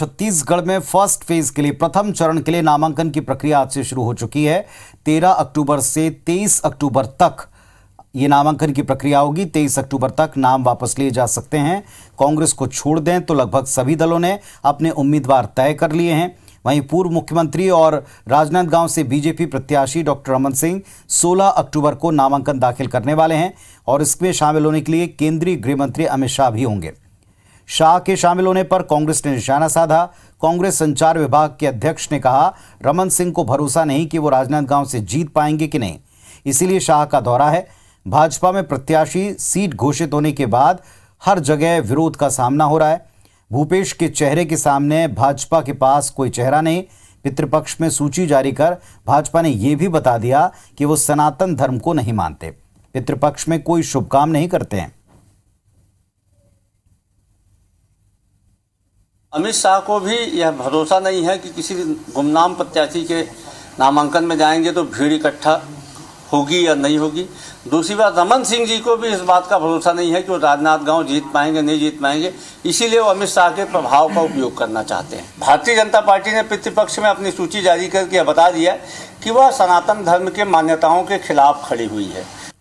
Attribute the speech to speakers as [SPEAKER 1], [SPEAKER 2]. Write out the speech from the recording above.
[SPEAKER 1] छत्तीसगढ़ में first phase के लिए प्रथम चरण के लिए नामांकन की प्रक्रिया आज से शुरू हो चुकी है तेरह अक्टूबर से तेईस अक्टूबर तक ये नामांकन की प्रक्रिया होगी तेईस अक्टूबर तक नाम वापस लिए जा सकते हैं कांग्रेस को छोड़ दें तो लगभग सभी दलों ने अपने उम्मीदवार तय कर लिए हैं वहीं पूर्व मुख्यमंत्री और राजनांदगांव से बीजेपी प्रत्याशी डॉक्टर रमन सिंह 16 अक्टूबर को नामांकन दाखिल करने वाले हैं और इसमें शामिल होने के लिए केंद्रीय गृह मंत्री अमित शाह भी होंगे शाह के शामिल होने पर कांग्रेस ने निशाना साधा कांग्रेस संचार विभाग के अध्यक्ष ने कहा रमन सिंह को भरोसा नहीं कि वो राजनांदगांव से जीत पाएंगे कि नहीं इसीलिए शाह का दौरा है भाजपा में प्रत्याशी सीट घोषित होने के बाद हर जगह विरोध का सामना हो रहा है भूपेश के चेहरे के सामने भाजपा के पास कोई चेहरा नहीं पितृपक्ष में सूची जारी कर भाजपा ने यह भी बता दिया कि वो सनातन धर्म को नहीं मानते पितृपक्ष में कोई शुभकाम नहीं करते हैं
[SPEAKER 2] अमित शाह को भी यह भरोसा नहीं है कि किसी गुमनाम प्रत्याशी के नामांकन में जाएंगे तो भीड़ इकट्ठा होगी या नहीं होगी दूसरी बात रमन सिंह जी को भी इस बात का भरोसा नहीं है कि वो राजनाथ गांव जीत पाएंगे नहीं जीत पाएंगे इसीलिए वो अमित शाह के प्रभाव का उपयोग करना चाहते हैं भारतीय जनता पार्टी ने पितृपक्ष में अपनी सूची जारी करके बता दिया कि वह सनातन धर्म के मान्यताओं के खिलाफ खड़ी हुई है